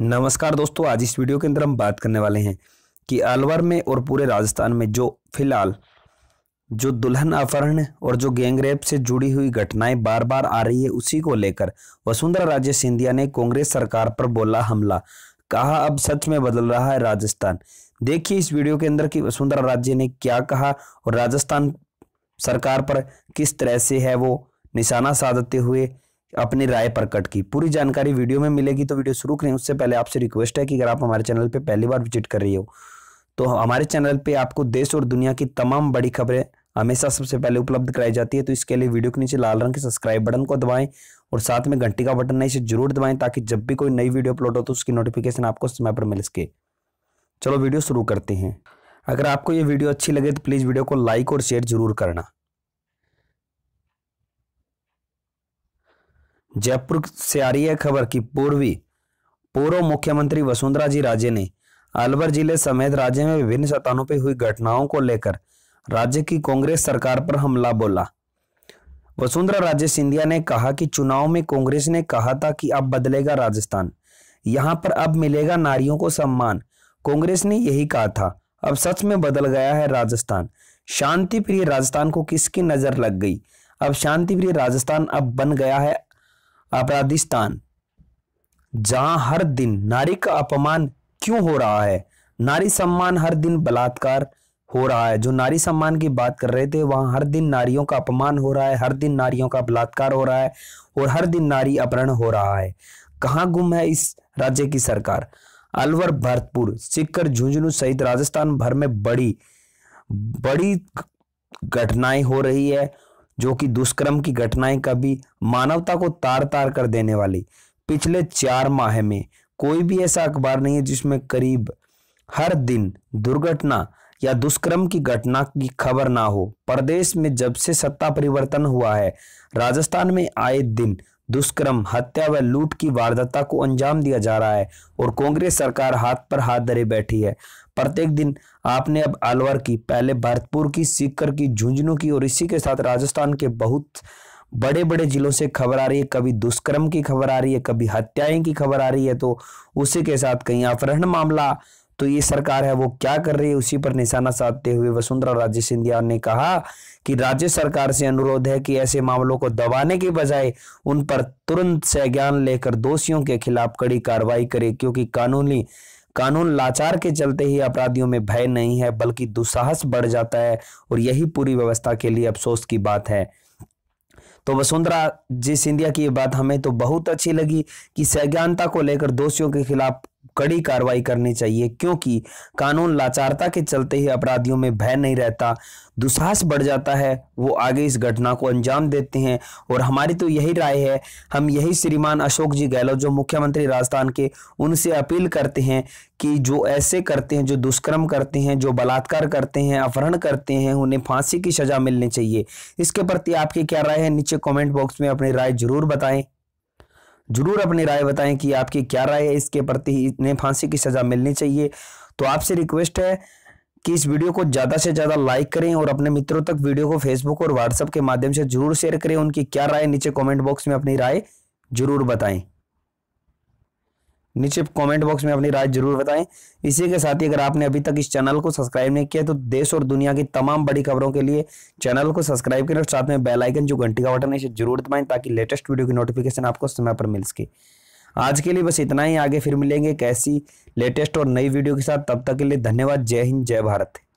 नमस्कार दोस्तों आज इस वीडियो के अंदर हम बात करने वाले हैं कि अलवर में और पूरे राजस्थान में जो फिलहाल जो दुल्हन अपहरण और जो गैंगरेप से जुड़ी हुई घटनाएं बार बार आ रही है उसी को लेकर वसुंधरा राजे सिंधिया ने कांग्रेस सरकार पर बोला हमला कहा अब सच में बदल रहा है राजस्थान देखिए इस वीडियो के अंदर कि वसुंधरा राजे ने क्या कहा और राजस्थान सरकार पर किस तरह से है वो निशाना साधते हुए अपनी राय प्रकट की पूरी जानकारी वीडियो में मिलेगी तो वीडियो शुरू करें उससे पहले आपसे रिक्वेस्ट है कि अगर आप हमारे चैनल पर पहली बार विजिट कर रही हो तो हमारे चैनल पर आपको देश और दुनिया की तमाम बड़ी खबरें हमेशा सबसे पहले उपलब्ध कराई जाती है तो इसके लिए वीडियो के नीचे लाल रंग के सब्सक्राइब बटन को दबाएं और साथ में घंटी का बटन है इसे जरूर दबाएं ताकि जब भी कोई नई वीडियो अपलोड हो तो उसकी नोटिफिकेशन आपको समय पर मिल सके चलो वीडियो शुरू करते हैं अगर आपको ये वीडियो अच्छी लगे तो प्लीज़ वीडियो को लाइक और शेयर जरूर करना जयपुर से आ रही है खबर कि पूर्वी पूर्व मुख्यमंत्री वसुंधरा जी राजे ने अलवर जिले समेत राज्य में विभिन्न स्थानों पर हुई घटनाओं को लेकर राज्य की कांग्रेस सरकार पर हमला बोला वसुंधरा राजे सिंधिया ने कहा कि चुनाव में कांग्रेस ने कहा था कि अब बदलेगा राजस्थान यहां पर अब मिलेगा नारियों को सम्मान कांग्रेस ने यही कहा था अब सच में बदल गया है राजस्थान शांति प्रिय राजस्थान को किसकी नजर लग गई अब शांति प्रिय राजस्थान अब बन गया है स्थान जहां हर दिन नारी का अपमान क्यों हो रहा है नारी सम्मान हर दिन बलात्कार हो रहा है जो नारी सम्मान की बात कर रहे थे वहां हर दिन नारियों का अपमान हो रहा है हर दिन नारियों का बलात्कार हो रहा है और हर दिन नारी अपहरण हो रहा है कहाँ गुम है इस राज्य की सरकार अलवर भरतपुर सिक्कर झुंझुनू सहित राजस्थान भर में बड़ी बड़ी घटनाएं हो रही है जो कि दुष्कर्म की घटनाएं कभी मानवता को तार तार कर देने वाली पिछले चार माह में कोई भी ऐसा अखबार नहीं है जिसमें करीब हर दिन दुर्घटना या दुष्कर्म की घटना की खबर ना हो प्रदेश में जब से सत्ता परिवर्तन हुआ है राजस्थान में आए दिन दुष्कर्म हत्या व लूट की वारदाता को अंजाम दिया जा रहा है और कांग्रेस सरकार हाथ पर हाथ धरे बैठी है प्रत्येक दिन आपने अब अलवर की पहले भरतपुर की सीकर की झुंझुनू की और इसी के साथ राजस्थान के बहुत बड़े बड़े जिलों से खबर आ रही है कभी दुष्कर्म की खबर आ रही है कभी हत्याएं की खबर आ रही है तो उसी के साथ कहीं अपहरण मामला तो ये सरकार है वो क्या कर रही है उसी पर निशाना साधते हुए वसुंधरा राजे सिंधिया ने कहा कि राज्य सरकार से अनुरोध है कि ऐसे मामलों को दबाने के बजाय उन पर तुरंत संज्ञान लेकर दोषियों के खिलाफ कड़ी कार्रवाई करे क्योंकि कानूनी कानून लाचार के चलते ही अपराधियों में भय नहीं है बल्कि दुस्साहस बढ़ जाता है और यही पूरी व्यवस्था के लिए अफसोस की बात है तो वसुंधरा जी सिंधिया की ये बात हमें तो बहुत अच्छी लगी कि सज्ञानता को लेकर दोषियों के खिलाफ कड़ी कार्रवाई करनी चाहिए क्योंकि कानून लाचारता के चलते ही अपराधियों में भय नहीं रहता दुसाहस बढ़ जाता है वो आगे इस घटना को अंजाम देते हैं और हमारी तो यही राय है हम यही श्रीमान अशोक जी गहलोत जो मुख्यमंत्री राजस्थान के उनसे अपील करते हैं कि जो ऐसे करते हैं जो दुष्कर्म करते हैं जो बलात्कार करते हैं अपहरण करते हैं उन्हें फांसी की सजा मिलनी चाहिए इसके प्रति आपकी क्या राय है नीचे कॉमेंट बॉक्स में अपनी राय जरूर बताएं जरूर अपनी राय बताएं कि आपकी क्या राय है इसके प्रति इतने फांसी की सज़ा मिलनी चाहिए तो आपसे रिक्वेस्ट है कि इस वीडियो को ज़्यादा से ज़्यादा लाइक करें और अपने मित्रों तक वीडियो को फेसबुक और व्हाट्सएप के माध्यम से जरूर शेयर करें उनकी क्या राय नीचे कमेंट बॉक्स में अपनी राय जरूर बताएं नीचे कमेंट बॉक्स में अपनी राय जरूर बताएं इसी के साथ ही अगर आपने अभी तक इस चैनल को सब्सक्राइब नहीं किया तो देश और दुनिया की तमाम बड़ी खबरों के लिए चैनल को सब्सक्राइब करें और साथ में बेल आइकन जो घंटी का बटन है इसे जरूर दबाएं ताकि लेटेस्ट वीडियो की नोटिफिकेशन आपको समय पर मिल सके आज के लिए बस इतना ही आगे फिर मिलेंगे एक ऐसी लेटेस्ट और नई वीडियो के साथ तब तक के लिए धन्यवाद जय हिंद जय भारत